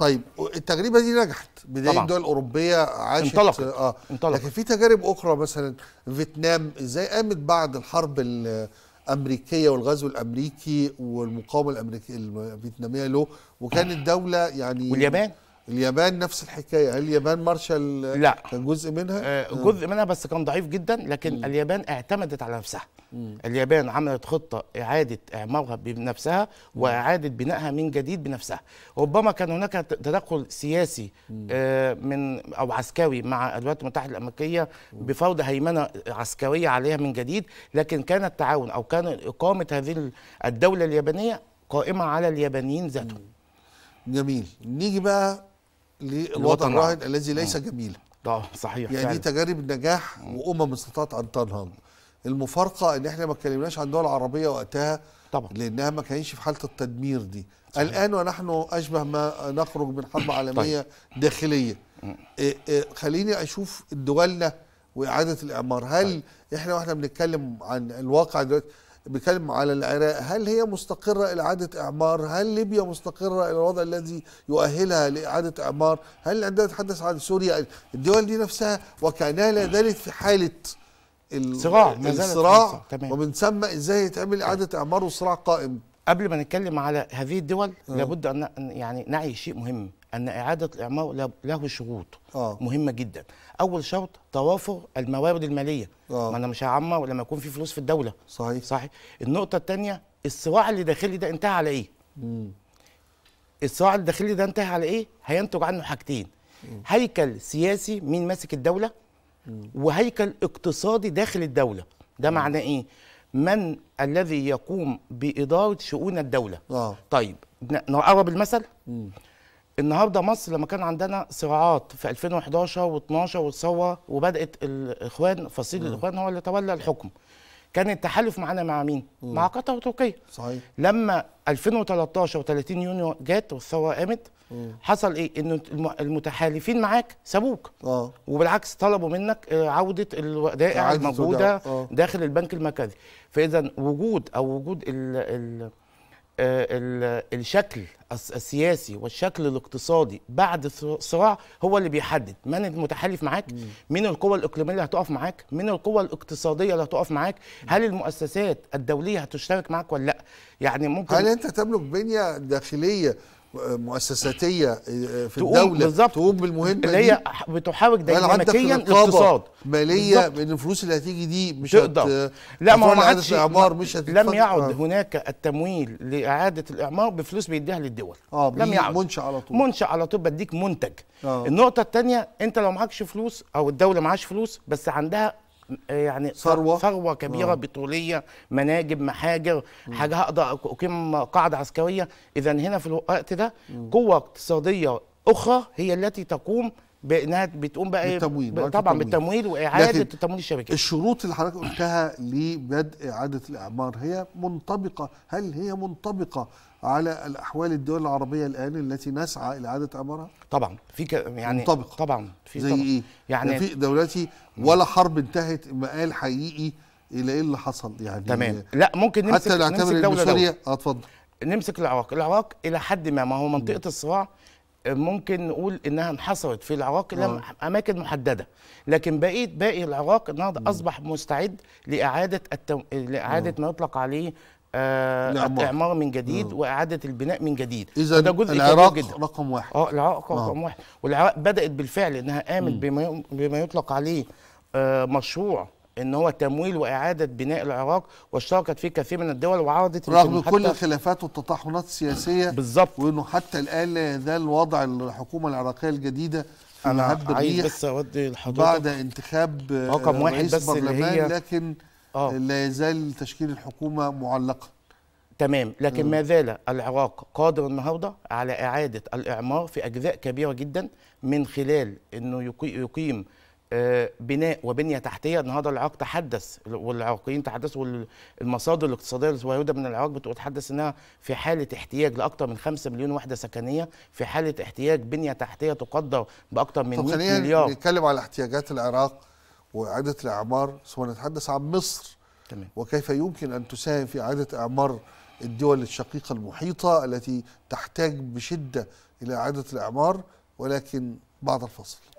طيب التجربه دي نجحت بدايه الدول الاوروبيه عاشت انطلقت. اه انطلقت. لكن في تجارب اخرى مثلا فيتنام ازاي قامت بعد الحرب الامريكيه والغزو الامريكي والمقاومه الامريكيه الفيتناميه له وكانت آه. دوله يعني واليابان اليابان نفس الحكايه هل اليابان مارشال لا كان جزء منها آه, آه. جزء منها بس كان ضعيف جدا لكن م. اليابان اعتمدت على نفسها م. اليابان عملت خطه اعاده اعمارها بنفسها واعاده بنائها من جديد بنفسها ربما كان هناك تدخل سياسي آه من او عسكري مع الولايات المتحده الامريكيه بفرض هيمنه عسكريه عليها من جديد لكن كان التعاون او كان اقامه هذه الدوله اليابانيه قائمه على اليابانيين ذاتهم جميل نيجي بقى للوطن الراهن الذي ليس جميلا اه صحيح يعني فعلا. دي تجارب نجاح وامم استطاعت ان تنهض المفارقه ان احنا ما اتكلمناش عن الدول العربيه وقتها طبعا لانها ما كانتش في حاله التدمير دي صحيح. الان ونحن اشبه ما نخرج من حرب عالميه طيب. داخليه إيه إيه خليني اشوف دولنا واعاده الاعمار هل طيب. احنا واحنا بنتكلم عن الواقع دلوقتي بيتكلم على العراق هل هي مستقرة إلى إعادة إعمار هل ليبيا مستقرة إلى الوضع الذي يؤهلها لإعادة إعمار هل عندما نتحدث عن سوريا الدول دي نفسها وكأنها لا زالت في حالة الصراع الصراع ومن ثم ازاي يتعمل اعاده اعمار وصراع قائم قبل ما نتكلم على هذه الدول آه. لابد ان يعني نعي شيء مهم ان اعاده الاعمار له شروط آه. مهمه جدا اول شرط توافر الموارد الماليه آه. ما انا مش هعمر لما يكون في فلوس في الدوله صحيح صحيح النقطه الثانيه الصراع اللي داخلي ده انتهى على ايه مم. الصراع داخلي ده انتهى على ايه هينتج عنه حاجتين مم. هيكل سياسي مين ماسك الدوله مم. وهيكل اقتصادي داخل الدوله ده معناه ايه من الذي يقوم باداره شؤون الدوله آه. طيب نقرب المثل مم. النهارده مصر لما كان عندنا صراعات في 2011 و12 والثوره وبدات الاخوان فصيل الاخوان هو اللي تولى الحكم كان التحالف معانا مع مين؟ مم. مع قطر وتركيا صحيح لما 2013 و30 يونيو جت والثوره قامت مم. حصل ايه؟ ان المتحالفين معاك سابوك اه وبالعكس طلبوا منك آه، عوده الودائع الموجوده آه. داخل البنك المركزي فاذا وجود او وجود ال ال آه، الشكل السياسي والشكل الاقتصادي بعد الصراع هو اللي بيحدد من المتحالف معاك مين القوى الاقليميه اللي هتقف معاك مين القوى الاقتصاديه اللي هتقف معاك هل المؤسسات الدوليه هتشترك معاك ولا لا يعني ممكن هل انت تملك بنيه داخليه مؤسساتيه آه، في الدوله بالزبط. تقوم بالمهمه اللي هي بتحاول ديناميكيا الاقتصاد ماليه بالزبط. من الفلوس اللي هتيجي دي مش تقدر هت... لا ما هو عادش مش هتتفضل. لم يعد آه. هناك التمويل لاعاده الاعمار بفلوس بيديها للدول آه لم يعد منشا على طول منشا على طول بديك منتج آه. النقطه الثانيه انت لو معكش فلوس او الدوله معهاش فلوس بس عندها يعني ثروه ثروه كبيره أوه. بطوليه مناجم محاجر حاجه هقدر اقيم قاعده عسكريه اذا هنا في الوقت ده قوه اقتصاديه اخرى هي التي تقوم بانها بتقوم بقى إيه؟ بالتمويل طبعا بالتمويل واعاده تمويل الشركات الشروط اللي حضرتك قلتها لبدء اعاده الاعمار هي منطبقه هل هي منطبقه على الأحوال الدول العربية الآن التي نسعى إلى إعادة أمرها؟ طبعا في ك... يعني منطبق طبعا في زي طبعا. إيه؟ يعني, يعني في دولتي ولا حرب انتهت مقال حقيقي إلى إيه اللي حصل يعني تمام لا ممكن نمسك حتى نعتبر نمسك دولة سوريا آه، اتفضل نمسك العراق، العراق إلى حد ما ما هو منطقة الصراع ممكن نقول انها انحصرت في العراق الى آه. اماكن محدده لكن بقيه باقي العراق النهارده اصبح مستعد لاعاده التو... لاعاده ما يطلق عليه آه، نعم. الاعمار من جديد نعم. واعاده البناء من جديد اذا العراق رقم واحد اه العراق رقم نعم. واحد والعراق بدات بالفعل انها قامت بما بما يطلق عليه آه مشروع ان هو تمويل واعاده بناء العراق واشتركت فيه كثير من الدول وعرضت رغم كل الخلافات والتطاحنات السياسيه بالظبط وانه حتى الان لا يزال وضع الحكومه العراقيه الجديده انا عايز بس اودي لحضرتك بعد انتخاب رقم آه، واحد بس اللي هي لكن آه. لا يزال تشكيل الحكومه معلقة تمام لكن ما زال العراق قادر النهارده على اعاده الاعمار في اجزاء كبيره جدا من خلال انه يقيم آه، بناء وبنيه تحتيه النهارده العراق تحدث والعراقيين تحدثوا والمصادر الاقتصاديه السويده من العراق بتقول تحدث انها في حاله احتياج لاكثر من 5 مليون وحده سكنيه في حاله احتياج بنيه تحتيه تقدر باكثر من 100 مليار طب خلينا نتكلم على احتياجات العراق وإعادة الإعمار ثم نتحدث عن مصر تمام. وكيف يمكن أن تساهم في إعادة إعمار الدول الشقيقة المحيطة التي تحتاج بشدة إلى إعادة الإعمار ولكن بعد الفصل